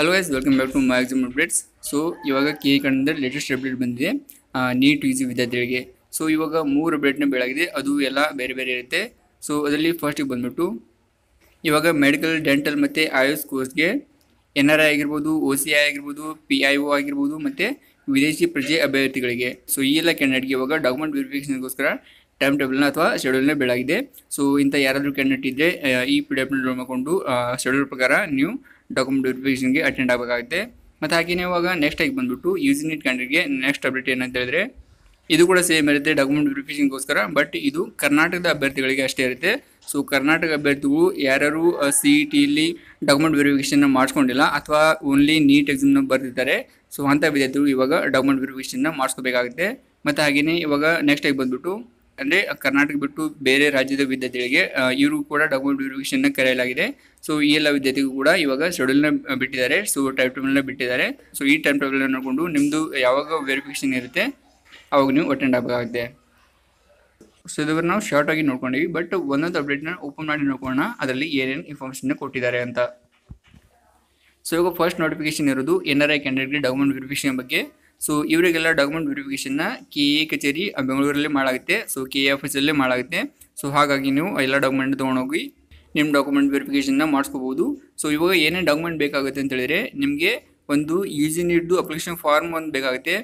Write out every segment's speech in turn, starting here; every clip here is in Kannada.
hello guys welcome back to maximum updates so ಇವಾಗ ಕೆ ಕಣ್ಣಿಂದ ಲೇಟೆಸ್ಟ್ ಅಪ್ಡೇಟ್ ಬಂದಿದೆ ನೀಟ್ ಈಸಿ ವಿದ್ಯಾರ್ಥಿಗಳಿಗೆ ಸೊ ಇವಾಗ ಮೂರು ಅಪ್ಡೇಟ್ನ ಬೆಳಗಿದೆ ಅದು ಎಲ್ಲ ಬೇರೆ ಬೇರೆ ಇರುತ್ತೆ ಸೊ ಅದರಲ್ಲಿ ಫಸ್ಟಿಗೆ ಬಂದುಬಿಟ್ಟು ಇವಾಗ ಮೆಡಿಕಲ್ ಡೆಂಟಲ್ ಮತ್ತು ಆಯುಷ್ ಕೋರ್ಸ್ಗೆ ಎನ್ ಆರ್ ಐ ಆಗಿರ್ಬೋದು ಒ ಸಿ ಐ ಆಗಿರ್ಬೋದು ಪಿ ಐ ಒ ಆಗಿರ್ಬೋದು ಮತ್ತು ವಿದೇಶಿ ಪ್ರಜೆ ಅಭ್ಯರ್ಥಿಗಳಿಗೆ ಸೊ ಈ ಎಲ್ಲ ಕ್ಯಾಂಡಿಡೇಟ್ಗೆ ಇವಾಗ ಡಾಕ್ಯುಮೆಂಟ್ ವೆರಿಫಿಕೇಷನ್ಗೋಸ್ಕರ ಟೈಮ್ ಟೇಬಲ್ನ ಅಥವಾ ಶೆಡ್ಯೂಲ್ನ ಬೆಳಗಿದೆ ಸೊ ಇಂಥ ಯಾರಾದರೂ ಕ್ಯಾಂಡಿಡೇಟ್ ಇದ್ದರೆ ಈ P D F down schedule ಪ್ರಕಾರ ನೀವು ಡಾಕ್ಯುಮೆಂಟ್ ವೆರಿಫಿಕೇಷನ್ಗೆ ಅಟೆಂಡ್ ಆಗಬೇಕಾಗುತ್ತೆ ಮತ್ತು ಹಾಗೆಯೇ ಇವಾಗ ನೆಕ್ಸ್ಟ್ ಆಗಿ ಬಂದುಬಿಟ್ಟು ಯೂಸಿಂಗ್ ಇಟ್ ಕಂಟ್ರಿಗೆ ನೆಕ್ಸ್ಟ್ ಅಪ್ಡೇಟ್ ಏನಂತ ಹೇಳಿದ್ರೆ ಇದು ಕೂಡ ಸೇಮ್ ಇರುತ್ತೆ ಡಾಕ್ಯುಮೆಂಟ್ ವೆರಿಫಿಕೇಶನ್ಗೋಸ್ಕರ ಬಟ್ ಇದು ಕರ್ನಾಟಕದ ಅಭ್ಯರ್ಥಿಗಳಿಗೆ ಅಷ್ಟೇ ಇರುತ್ತೆ ಸೊ ಕರ್ನಾಟಕ ಅಭ್ಯರ್ಥಿಗಳು ಯಾರ್ಯಾರು ಸಿ ಇ ಟಿಲಿ ಡಾಕ್ಯುಮೆಂಟ್ ವೆರಿಫಿಕೇಷನ್ನ ಮಾಡಿಸ್ಕೊಂಡಿಲ್ಲ ಅಥವಾ ಓನ್ಲಿ ನೀಟ್ ಎಕ್ಸಾಮ್ನ ಬರ್ತಿದ್ದಾರೆ ಸೊ ಅಂಥ ವಿದ್ಯಾರ್ಥಿಗಳು ಇವಾಗ ಡಾಕ್ಯುಮೆಂಟ್ ವೆರಿಫಿಕೇಷನ್ನ ಮಾಡಿಸ್ಕೋಬೇಕಾಗುತ್ತೆ ಮತ್ತು ಹಾಗೆಯೇ ಇವಾಗ ನೆಕ್ಸ್ಟ್ ಆಗಿ ಬಂದುಬಿಟ್ಟು ಅಂದ್ರೆ ಕರ್ನಾಟಕ ಬಿಟ್ಟು ಬೇರೆ ರಾಜ್ಯದ ವಿದ್ಯಾರ್ಥಿಗಳಿಗೆ ಇವರು ಕೂಡ ಡಾಕ್ಯುಮೆಂಟ್ ನ ಕರೆಯಲಾಗಿದೆ ಸೊ ಈ ಎಲ್ಲ ವಿದ್ಯಾರ್ಥಿಗೂ ಕೂಡ ಇವಾಗ ನ ಬಿಟ್ಟಿದ್ದಾರೆ ಸೊ ಟೈಮ್ ನ ಬಿಟ್ಟಿದ್ದಾರೆ ಸೊ ಈ ಟೈಮ್ ಟೇಬಲ್ನ ನೋಡಿಕೊಂಡು ನಿಮ್ದು ಯಾವಾಗ ವೆರಿಫಿಕೇಶನ್ ಇರುತ್ತೆ ಅವಾಗ ನೀವು ಅಟೆಂಡ್ ಆಗಬೇಕಾಗುತ್ತೆ ಸೊ ಇದುವರೆ ನಾವು ಶಾರ್ಟಾಗಿ ನೋಡ್ಕೊಂಡಿವಿ ಬಟ್ ಒಂದೊಂದು ಅಪ್ಡೇಟ್ನ ಓಪನ್ ಮಾಡಿ ನೋಡ್ಕೊಳ್ಳೋಣ ಅದರಲ್ಲಿ ಏನೇನು ಇನ್ಫಾರ್ಮೇಶನ್ ಕೊಟ್ಟಿದ್ದಾರೆ ಅಂತ ಸೊ ಇವಾಗ ಫಸ್ಟ್ ನೋಟಿಫಿಕೇಶನ್ ಇರೋದು ಎನ್ ಆರ್ ಐ ಕ್ಯಾಂಡಿಡೇಟ್ಗೆ ಡಾಕ್ಯುಮೆಂಟ್ ವೆರಿಫಿಕೇಶನ್ ಬಗ್ಗೆ ಸೊ ಇವರಿಗೆಲ್ಲ ಡಾಕ್ಯುಮೆಂಟ್ ವೆರಿಫಿಕೇಷನ್ನ ಕೆ ಎ ಕಚೇರಿ ಬೆಂಗಳೂರಲ್ಲಿ ಮಾಡಾಗುತ್ತೆ ಸೊ ಕೆ ಎ ಆಫೀಸಲ್ಲೇ ಮಾಡಾಗುತ್ತೆ ಸೊ ಹಾಗಾಗಿ ನೀವು ಎಲ್ಲ ಡಾಕ್ಯುಮೆಂಟ್ ತೊಗೊಂಡೋಗಿ ನಿಮ್ಮ ಡಾಕ್ಯುಮೆಂಟ್ ವೆರಿಫಿಕೇಷನ್ನ ಮಾಡಿಸ್ಕೋಬೋದು ಸೊ ಇವಾಗ ಏನೇ ಡಾಕ್ಯುಮೆಂಟ್ ಬೇಕಾಗುತ್ತೆ ಅಂತ ಹೇಳಿದ್ರೆ ನಿಮಗೆ ಒಂದು ಯು ಜಿ ನೀಡ್ದು ಅಪ್ಲಿಕೇಶನ್ ಫಾರ್ಮ್ ಒಂದು ಬೇಕಾಗುತ್ತೆ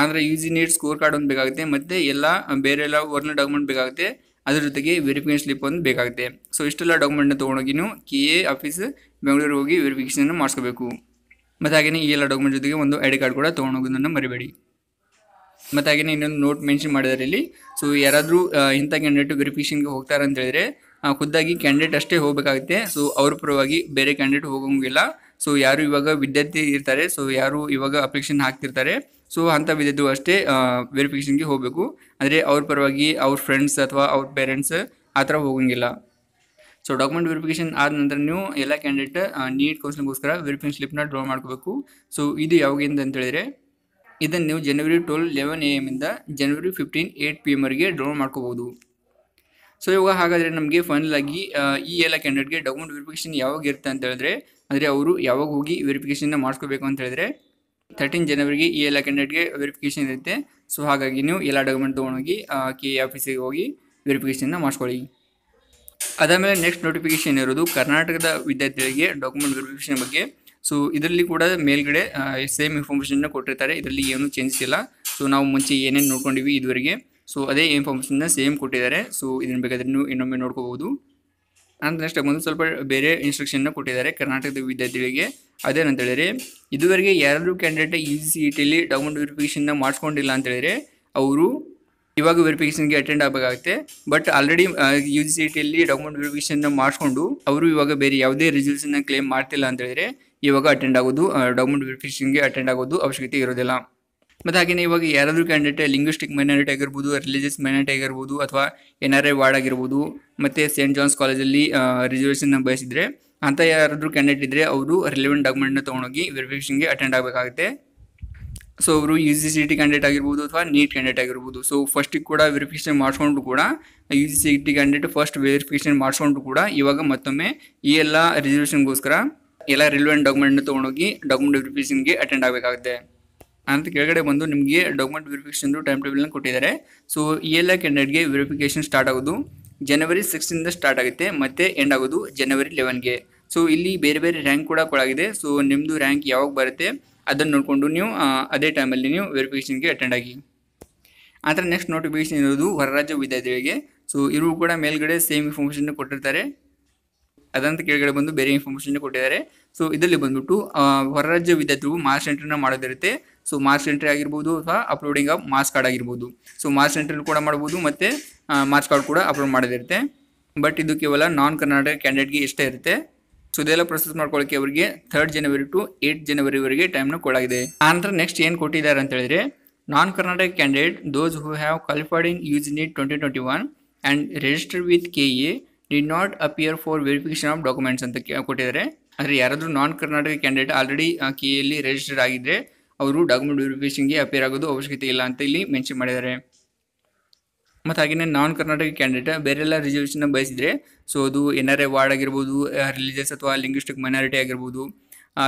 ಆದರೆ U G NEET score card ಒಂದು ಬೇಕಾಗುತ್ತೆ ಮತ್ತು ಎಲ್ಲ ಬೇರೆ ಎಲ್ಲ ಒರಿಜಿನಲ್ ಡಾಕ್ಯುಮೆಂಟ್ ಬೇಕಾಗುತ್ತೆ ಅದ್ರ ಜೊತೆಗೆ ವೆರಿಫಿಕೇಷನ್ ಸ್ಲಿಪ್ ಒಂದು ಬೇಕಾಗುತ್ತೆ ಸೊ ಇಷ್ಟೆಲ್ಲ ಡಾಕ್ಯುಮೆಂಟ್ನ ತೊಗೊಂಡೋಗಿನೂ ಕೆ ಎ ಆಫೀಸ್ ಬೆಂಗಳೂರಿಗೆ ಹೋಗಿ ವೆರಿಫಿಕೇಷನನ್ನು ಮಾಡಿಸ್ಕೋಬೇಕು ಮತ್ತು ಹಾಗೆಯೇ ಈ ಎಲ್ಲ ಡಾಕ್ಯುಮೆಂಟ್ ಜೊತೆಗೆ ಒಂದು ಐ ಡಿ ಕಾರ್ಡ್ ಕೂಡ ತೊಗೊಂಡು ಹೋಗೋದನ್ನು ಮರಿಬೇಡಿ ಮತ್ತು ಹಾಗೆಯೇ ಇನ್ನೊಂದು ನೋಟ್ ಮೆನ್ಷನ್ ಮಾಡಿದಾರೆ ಇಲ್ಲಿ ಸೊ ಯಾರಾದರೂ ಇಂಥ ಕ್ಯಾಂಡಿಡೇಟ್ ವೆರಿಫಿಕೇಷನ್ಗೆ ಹೋಗ್ತಾರೆ ಅಂತ ಹೇಳಿದ್ರೆ ಖುದ್ದಾಗಿ ಕ್ಯಾಂಡಿಡೇಟ್ ಅಷ್ಟೇ ಹೋಗಬೇಕಾಗುತ್ತೆ ಸೊ ಅವ್ರ ಪರವಾಗಿ ಬೇರೆ ಕ್ಯಾಂಡಿಡೇಟ್ ಹೋಗೋಂಗಿಲ್ಲ ಸೊ ಯಾರು ಇವಾಗ ವಿದ್ಯಾರ್ಥಿ ಇರ್ತಾರೆ ಸೊ ಯಾರು ಇವಾಗ ಅಪ್ಲಿಕೇಶನ್ ಹಾಕ್ತಿರ್ತಾರೆ ಸೊ ಅಂಥ ವಿದ್ಯಾರ್ಥಿಗಳು ಅಷ್ಟೇ ವೆರಿಫಿಕೇಷನ್ಗೆ ಹೋಗಬೇಕು ಅಂದರೆ ಅವ್ರ ಪರವಾಗಿ ಅವ್ರ ಫ್ರೆಂಡ್ಸ್ ಅಥವಾ ಅವ್ರ ಪೇರೆಂಟ್ಸ್ ಆ ಥರ ಹೋಗೋಂಗಿಲ್ಲ ಸೊ ಡಾಕ್ಯುಮೆಂಟ್ ವೆರಿಫಿಕೇಶನ್ ಆದ ನಂತರ ನೀವು ಎಲ್ಲ ಕ್ಯಾಂಡಿಡೇಟ್ ನೀಟ್ ಕೌನ್ಸಿಲಿಂಗ್ಗೋಸ್ಕರ ವೆರಿಫಿಕೇಶನ್ ಸ್ಲಿಪ್ನ ಡ್ರಾ ಮಾಡ್ಕೋಬೇಕು ಸೊ ಇದು ಯಾವಾಗಿಂದ ಅಂತ ಹೇಳಿದರೆ ಇದನ್ನು ನೀವು ಜನವರಿ ಟ್ವೆಲ್ ಲೆವೆನ್ ಎ ಎಮ್ ಇಂದ ಜನವರಿ ಫಿಫ್ಟೀನ್ ಏಯ್ಟ್ ಪಿ ಎಮ್ವರೆಗೆ ಡ್ರಾ ಮಾಡ್ಕೋಬೋದು ಸೊ ಇವಾಗ ಹಾಗಾದರೆ ನಮಗೆ ಫೈನಲ್ ಆಗಿ ಈ ಎಲ್ಲ ಕ್ಯಾಂಡಿಡೇಟ್ಗೆ ಡಾಕ್ಯುಮೆಂಟ್ ವೆರಿಫಿಕೇಷನ್ ಯಾವಾಗ ಇರುತ್ತೆ ಅಂತ ಹೇಳಿದ್ರೆ ಅಂದರೆ ಅವರು ಯಾವಾಗ ಹೋಗಿ ವೆರಿಫಿಕೇಷನ್ನ ಮಾಡ್ಕೋಬೇಕು ಅಂತ ಹೇಳಿದ್ರೆ ತರ್ಟೀನ್ ಜನವರಿಗೆ ಈ ಎಲ್ಲ ಕ್ಯಾಂಡಿಡೇಟ್ಗೆ ವೆರಿಫಿಕೇಷನ್ ಇರುತ್ತೆ ಸೊ ಹಾಗಾಗಿ ನೀವು ಎಲ್ಲ ಡಾಕ್ಯುಮೆಂಟ್ ತೊಗೊಂಡೋಗಿ ಕೆ ಎ ಆಫೀಸಿಗೆ ಹೋಗಿ ವೆರಿಫಿಕೇಷನ್ನ ಮಾಡ್ಕೊಳ್ಳಿ ಅದಾದಮೇಲೆ ನೆಕ್ಸ್ಟ್ ನೋಟಿಫಿಕೇಶನ್ ಇರೋದು ಕರ್ನಾಟಕದ ವಿದ್ಯಾರ್ಥಿಗಳಿಗೆ ಡಾಕ್ಯುಮೆಂಟ್ ವೆರಿಫಿಕೇಶನ್ ಬಗ್ಗೆ ಸೊ ಇದರಲ್ಲಿ ಕೂಡ ಮೇಲ್ಗಡೆ ಸೇಮ್ ಇನ್ಫಾರ್ಮೇಷನ್ನ ಕೊಟ್ಟಿರ್ತಾರೆ ಇದರಲ್ಲಿ ಏನೂ ಚೇಂಜಸ್ ಇಲ್ಲ ಸೊ ನಾವು ಮುಂಚೆ ಏನೇನು ನೋಡ್ಕೊಂಡಿವಿ ಇದುವರೆಗೆ ಸೊ ಅದೇ ಇನ್ಫಾರ್ಮೇಷನ್ನ ಸೇಮ್ ಕೊಟ್ಟಿದ್ದಾರೆ ಸೊ ಇದನ್ನು ಬೇಕಾದ್ರೆ ಇನ್ನೊಮ್ಮೆ ನೋಡ್ಕೋಬಹುದು ಅಂತ ನೆಕ್ಸ್ಟ್ ಒಂದು ಸ್ವಲ್ಪ ಬೇರೆ ಇನ್ಸ್ಟ್ರಕ್ಷನ್ನ ಕೊಟ್ಟಿದ್ದಾರೆ ಕರ್ನಾಟಕದ ವಿದ್ಯಾರ್ಥಿಗಳಿಗೆ ಅದೇನಂತ ಹೇಳಿದ್ರೆ ಇದುವರೆಗೆ ಯಾರಾದರೂ ಕ್ಯಾಂಡಿಡೇಟ್ ಇ ಸಿ ಇ ಟಿಯಲ್ಲಿ ಡಾಕ್ಯುಮೆಂಟ್ ವೆರಿಫಿಕೇಷನ್ನ ಮಾಡಿಸ್ಕೊಂಡಿಲ್ಲ ಅಂತೇಳಿದರೆ ಅವರು ಇವಾಗ ವೆರಿಫಿಕೇಶನ್ಗೆ ಅಟೆಂಡ್ ಆಗಬೇಕಾಗುತ್ತೆ but already U G C ಟಿಯಲ್ಲಿ ಡಾಕ್ಯುಮೆಂಟ್ ವೆರಿಫಿಕೇಶನ್ ಮಾಡಿಸ್ಕೊಂಡು ಅವರು ಇವಾಗ ಬೇರೆ ಯಾವುದೇ ರಿಸಲ್ಟ್ಸನ್ನು ಕ್ಲೇಮ್ ಮಾಡ್ತಿಲ್ಲ ಅಂತ ಹೇಳಿದ್ರೆ ಇವಾಗ ಅಟೆಂಡ್ ಆಗೋದು ಡಾಕ್ಯುಮೆಂಟ್ ವೆರಿಫಿಕೇಶನ್ಗೆ ಅಟೆಂಡ್ ಆಗೋದು ಅವಶ್ಯಕತೆ ಇರೋದಿಲ್ಲ ಮತ್ತು ಹಾಗೆಯೇ ಇವಾಗ ಯಾರಾದರೂ ಕ್ಯಾಂಡಿಡೇಟ್ ಲಿಂಗ್ವಿಸ್ಟಿಕ್ ಮೈನಾರಿಟಿ ಆಗಿರ್ಬೋದು ರಿಲಿಜಿಯಸ್ ಮೈನಾರಿಟಿ ಆಗಿರ್ಬೋದು ಅಥವಾ ಎನ್ ಆರ್ ಐ ವಾರ್ಡ್ ಆಗಿರ್ಬೋದು ಮತ್ತು ಸೇಂಟ್ ಜಾನ್ಸ್ ಕಾಲೇಜಲ್ಲಿ ರಿಸರ್ವೇಷನ್ನ ಬಯಸಿದರೆ ಅಂತ ಯಾರಾದರೂ ಕ್ಯಾಂಡಿಡೇಟ್ ಇದ್ದರೆ ಅವರು ರಿಲೆವೆಂಟ್ ಡಾಕ್ಯುಮೆಂಟ್ನ ತೊಗೊಂಡೋಗಿ ವೆರಿಫಿಕೇಶನ್ಗೆ ಅಟೆಂಡ್ ಆಗಬೇಕಾಗುತ್ತೆ ಸೊ ಅವರು U G C T candidate ಆಗಿರ್ಬೋದು ಅಥವಾ ನೀಟ್ ಕ್ಯಾಂಡಿಡೇಟ್ ಆಗಿರ್ಬೋದು ಸೊ ಫಸ್ಟಿಗೆ ಕೂಡ ವೆರಿಫಿಕೇಷನ್ ಮಾಡಿಸ್ಕೊಂಡು ಕೂಡ U G C T candidate first verification ಮಾಡಿಸ್ಕೊಂಡು ಕೂಡ ಇವಾಗ ಮತ್ತೊಮ್ಮೆ ಈ ಎಲ್ಲ ರಿಸರ್ವೇಷನ್ಗೋಸ್ಕರ ಎಲ್ಲ ರಿಲೆವೆಂಟ್ ಡಾಕ್ಯುಮೆಂಟ್ನ ತೊಗೊಂಡೋಗಿ ಡಾಕ್ಯುಮೆಂಟ್ ವೆರಿಫಿಕೇಷನ್ಗೆ ಅಟೆಂಡ್ ಆಗಬೇಕಾಗುತ್ತೆ ಅಂತ ಕೆಳಗಡೆ ಬಂದು ನಿಮಗೆ ಡಾಕ್ಯುಮೆಂಟ್ ವೆರಿಫಿಕೇಷನ್ದು ಟೈಮ್ ಟೇಬಲ್ನ ಕೊಟ್ಟಿದ್ದಾರೆ ಸೊ ಈ ಎಲ್ಲ ಕ್ಯಾಂಡಿಡೇಟ್ಗೆ ವೆರಿಫಿಕೇಷನ್ ಸ್ಟಾರ್ಟ್ ಆಗೋದು ಜನವರಿ ಸಿಕ್ಸ್ಟಿಂದ ಸ್ಟಾರ್ಟ್ ಆಗುತ್ತೆ ಮತ್ತೆ ಎಂಡ್ ಆಗೋದು ಜನವರಿ ಲೆವೆನ್ಗೆ ಸೊ ಇಲ್ಲಿ ಬೇರೆ ಬೇರೆ ರ್ಯಾಂಕ್ ಕೂಡ ಕೊಡಾಗಿದೆ ಸೊ ನಿಮ್ಮದು ರ್ಯಾಂಕ್ ಯಾವಾಗ ಬರುತ್ತೆ ಅದನ್ನು ನೋಡಿಕೊಂಡು ನೀವು ಅದೇ ಟೈಮಲ್ಲಿ ನೀವು ವೆರಿಫಿಕೇಷನ್ಗೆ ಅಟೆಂಡ್ ಆಗಿ ಆ ಥರ ನೆಕ್ಸ್ಟ್ ನೋಟಿಫಿಕೇಷನ್ ಇರೋದು ರಾಜ್ಯ ವಿದ್ಯಾರ್ಥಿಗಳಿಗೆ ಸೊ ಇವರು ಕೂಡ ಮೇಲ್ಗಡೆ ಸೇಮ್ ಇನ್ಫಾರ್ಮೇಷನ್ ಕೊಟ್ಟಿರ್ತಾರೆ ಅದಂತ ಕೆಳಗಡೆ ಬಂದು ಬೇರೆ ಇನ್ಫಾರ್ಮೇಷನ್ ಕೊಟ್ಟಿದ್ದಾರೆ ಸೊ ಇದರಲ್ಲಿ ಬಂದ್ಬಿಟ್ಟು ಹೊರರಾಜ್ಯ ವಿದ್ಯಾರ್ಥಿಗಳು ಮಾರ್ಕ್ಸ್ ಎಂಟ್ರಿನ ಮಾಡೋದಿರುತ್ತೆ ಸೊ ಮಾರ್ಕ್ಸ್ ಎಂಟ್ರಿ ಆಗಿರ್ಬೋದು ಅಥವಾ ಅಪ್ಲೋಡಿಂಗ್ ಆಫ್ ಮಾರ್ಕ್ಸ್ ಕಾರ್ಡ್ ಆಗಿರ್ಬೋದು ಸೊ ಮಾರ್ಕ್ಸ್ ಎಂಟ್ರಿ ಕೂಡ ಮಾಡ್ಬೋದು ಮತ್ತು ಮಾರ್ಕ್ಸ್ ಕಾರ್ಡ್ ಕೂಡ ಅಪ್ಲೋಡ್ ಮಾಡೋದಿರುತ್ತೆ ಬಟ್ ಇದು ಕೇವಲ ನಾನ್ ಕರ್ನಾಟಕ ಕ್ಯಾಂಡಿಡೇಟ್ಗೆ ಇಷ್ಟೇ ಇರುತ್ತೆ ಸೊ ಇದೆಲ್ಲ ಪ್ರೊಸೆಸ್ ಮಾಡ್ಕೊಳ್ಳೋಕೆ ಅವರಿಗೆ ಥರ್ಡ್ ಜನವರಿ ಟು ಏಟ್ ಜನವರಿವರೆಗೆ ಟೈಮ್ನ ಕೊಡಲಾಗಿದೆ ಆನಂತರ ನೆಕ್ಸ್ಟ್ ಏನು ಕೊಟ್ಟಿದ್ದಾರೆ ಅಂತ ಹೇಳಿದ್ರೆ non Karnataka candidate those who have qualified in use NEET twenty twenty one and registered with K E did not appear for verification of documents ಅಂತ ಕೊಟ್ಟಿದ್ದಾರೆ ಆದರೆ ಯಾರಾದರೂ ನಾನ್ ಕರ್ನಾಟಕ ಕ್ಯಾಂಡಿಡೇಟ್ ಆಲ್ರೆಡಿ ಕೆ ಎಲ್ಲಿ ರಿಜಿಸ್ಟರ್ ಆಗಿದ್ದರೆ ಅವರು ಡಾಕ್ಯುಮೆಂಟ್ ವೆರಿಫಿಕೇಶನ್ಗೆ ಅಪಿಯರ್ ಆಗೋದು ಅವಶ್ಯಕತೆ ಇಲ್ಲ ಅಂತ ಇಲ್ಲಿ ಮೆನ್ಷನ್ ಮಾಡಿದ್ದಾರೆ ಮತ್ತು ಹಾಗೆಯೇ ನಾನ್ ಕರ್ನಾಟಕ ಕ್ಯಾಂಡಿಡೇಟ್ ಬೇರೆಲ್ಲ ರಿಸರ್ವೇಷನ್ನ ಬಯಸಿದರೆ ಸೊ ಅದು ಎನ್ ಆರ್ ಎ ವಾರ್ಡ್ ಆಗಿರ್ಬೋದು ರಿಲಿಜಿಯಸ್ ಅಥವಾ ಲಿಂಗ್ವಿಸ್ಟಿಕ್ ಮೈನಾರಿಟಿ ಆಗಿರ್ಬೋದು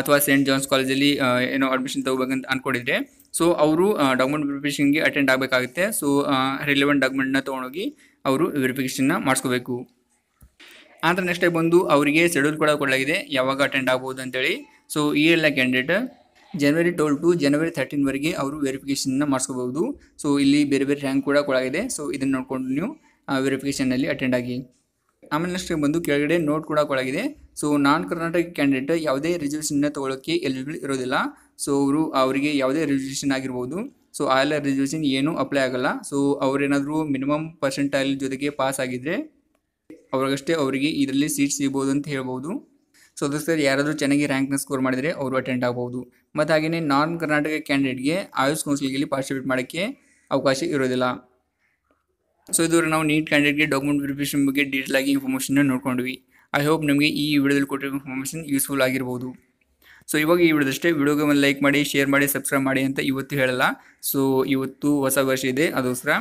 ಅಥವಾ ಸೇಂಟ್ ಜಾನ್ಸ್ ಕಾಲೇಜಲ್ಲಿ ಏನೋ ಅಡ್ಮಿಷನ್ ತಗೋಬೇಕಂತ ಅಂದ್ಕೊಂಡಿದ್ರೆ ಸೊ ಅವರು ಡಾಕ್ಯುಮೆಂಟ್ ವೆರಿಫಿಕೇಷನ್ಗೆ ಅಟೆಂಡ್ ಆಗಬೇಕಾಗುತ್ತೆ ಸೊ ರಿಲೆವೆಂಟ್ ಡಾಕ್ಯುಮೆಂಟ್ನ ತೊಗೊಂಡೋಗಿ ಅವರು ವೆರಿಫಿಕೇಷನ್ನ ಮಾಡಿಸ್ಕೋಬೇಕು ಆಂತರ ನೆಕ್ಸ್ಟ್ ಬಂದು ಅವರಿಗೆ ಶೆಡ್ಯೂಲ್ ಕೂಡ ಕೊಡಲಾಗಿದೆ ಯಾವಾಗ ಅಟೆಂಡ್ ಆಗ್ಬೋದು ಅಂತೇಳಿ ಸೊ ಈ ಎಲ್ಲ candidate January twelve to January ವರೆಗೆ ಅವರು ವೆರಿಫಿಕೇಷನ್ನ ಮಾಡಿಸ್ಕೋಬಹುದು ಸೊ ಇಲ್ಲಿ ಬೇರೆ ಬೇರೆ ರ್ಯಾಂಕ್ ಕೂಡ ಕೊಡಾಗಿದೆ ಸೊ ಇದನ್ನು ನೋಡಿಕೊಂಡು ನೀವು ವೆರಿಫಿಕೇಷನಲ್ಲಿ ಅಟೆಂಡ್ ಆಗಿ ಆಮೇಲೆ ನೆಕ್ಸ್ಟ್ ಬಂದು ಕೆಳಗಡೆ ನೋಟ್ ಕೂಡ ಕೊಡಾಗಿದೆ ಸೊ ನಾನ್ ಕರ್ನಾಟಕ ಕ್ಯಾಂಡಿಡೇಟ್ ಯಾವುದೇ ರಿಸರ್ವೇಷನ್ನ ತೊಗೊಳಕ್ಕೆ ಎಲಿಜಿಬಲ್ ಇರೋದಿಲ್ಲ ಸೊ ಅವರು ಅವರಿಗೆ ಯಾವುದೇ ರಿಸರ್ವೇಷನ್ ಆಗಿರ್ಬೋದು ಸೊ ಆ ಎಲ್ಲ ರಿಸರ್ವೇಷನ್ ಏನೂ ಅಪ್ಲೈ ಆಗೋಲ್ಲ ಸೊ ಅವರೇನಾದರೂ ಮಿನಿಮಮ್ ಪರ್ಸೆಂಟೈಲ್ ಜೊತೆಗೆ ಪಾಸ್ ಆಗಿದ್ದರೆ ಅವ್ರಿಗಷ್ಟೇ ಅವರಿಗೆ ಇದರಲ್ಲಿ ಸೀಟ್ ಸಿಗ್ಬೋದು ಅಂತ ಹೇಳ್ಬೋದು ಸೊ ಅದಕ್ಕೋಸ್ಕರ ಯಾರಾದರೂ ಚೆನ್ನಾಗಿ ರ್ಯಾಂಕ್ನ ಸ್ಕೋರ್ ಮಾಡಿದರೆ ಅವರು ಅಟೆಂಡ್ ಆಗ್ಬೋದು ಮತ್ತು ಹಾಗೆಯೇ ನಾನ್ ಕರ್ನಾಟಕ ಕ್ಯಾಂಡಿಡೇಟ್ಗೆ ಆಯುಷ್ ಕೌನ್ಸಿಲ್ಗೆ ಪಾರ್ಟಿಸಿಪೇಟ್ ಮಾಡೋಕ್ಕೆ ಅವಕಾಶ ಇರೋದಿಲ್ಲ ಸೊ ಇದುವರೆ ನಾವು ನೀಟ್ ಕ್ಯಾಂಡಿಡೇಟ್ಗೆ ಡಾಕ್ಯುಮೆಂಟ್ ವೆರಿಫಿಕೇಷನ್ ಬಗ್ಗೆ ಡೀಟೇಲ್ ಆಗಿ ಇನ್ಫಾರ್ಮೇಷನ್ನ ನೋಡ್ಕೊಂಡ್ವಿ ಐ ಹೋಪ್ ನಿಮಗೆ ಈ ವಿಡಿಯೋದಲ್ಲಿ ಕೊಟ್ಟಿರೋ ಇನ್ಫಾರ್ಮೇಷನ್ ಯೂಸ್ಫುಲ್ ಆಗಿರ್ಬೋದು ಸೊ ಇವಾಗ ಈ ವಿಡಿಯೋದಷ್ಟೇ ವಿಡಿಯೋಗೆ ಒಂದು ಲೈಕ್ ಮಾಡಿ ಶೇರ್ ಮಾಡಿ ಸಬ್ಸ್ಕ್ರೈಬ್ ಮಾಡಿ ಅಂತ ಇವತ್ತು ಹೇಳಲ್ಲ ಸೊ ಇವತ್ತು ಹೊಸ ವರ್ಷ ಇದೆ ಅದೋಸ್ಕರ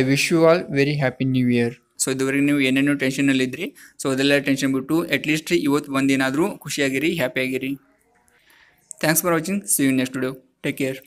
I wish you all very happy new year so ಇದುವರೆಗೆ ನೀವು ಏನೇನೋ ಟೆನ್ಷನಲ್ಲಿದ್ದಿರಿ ಸೊ ಅದೆಲ್ಲ ಟೆನ್ಷನ್ ಬಿಟ್ಟು ಅಟ್ಲೀಸ್ಟ್ ಇವತ್ತು ಒಂದಿನಾದರೂ ಖುಷಿಯಾಗಿರಿ ಹ್ಯಾಪಿಯಾಗಿರಿ thanks for watching see you next video take care